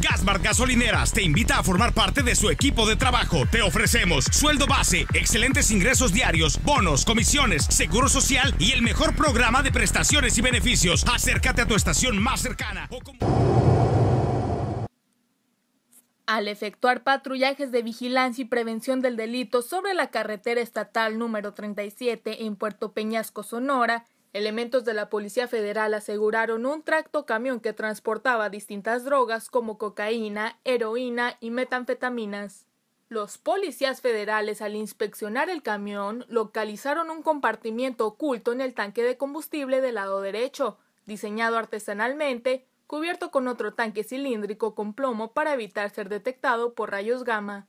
Gasmar Gasolineras te invita a formar parte de su equipo de trabajo. Te ofrecemos sueldo base, excelentes ingresos diarios, bonos, comisiones, seguro social y el mejor programa de prestaciones y beneficios. Acércate a tu estación más cercana. Al efectuar patrullajes de vigilancia y prevención del delito sobre la carretera estatal número 37 en Puerto Peñasco, Sonora, Elementos de la Policía Federal aseguraron un tracto camión que transportaba distintas drogas como cocaína, heroína y metanfetaminas. Los policías federales al inspeccionar el camión localizaron un compartimiento oculto en el tanque de combustible del lado derecho, diseñado artesanalmente, cubierto con otro tanque cilíndrico con plomo para evitar ser detectado por rayos gamma.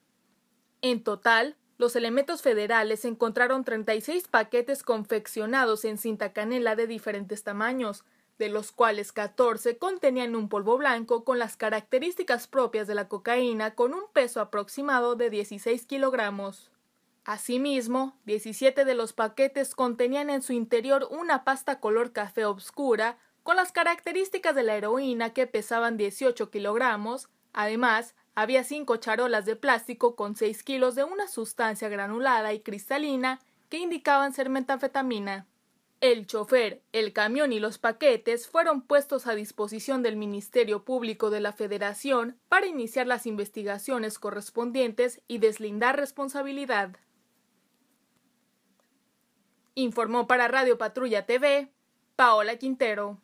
En total, los elementos federales encontraron 36 paquetes confeccionados en cinta canela de diferentes tamaños, de los cuales 14 contenían un polvo blanco con las características propias de la cocaína con un peso aproximado de 16 kilogramos. Asimismo, 17 de los paquetes contenían en su interior una pasta color café obscura con las características de la heroína que pesaban 18 kilogramos. Además, había cinco charolas de plástico con seis kilos de una sustancia granulada y cristalina que indicaban ser metanfetamina. El chofer, el camión y los paquetes fueron puestos a disposición del Ministerio Público de la Federación para iniciar las investigaciones correspondientes y deslindar responsabilidad. Informó para Radio Patrulla TV Paola Quintero.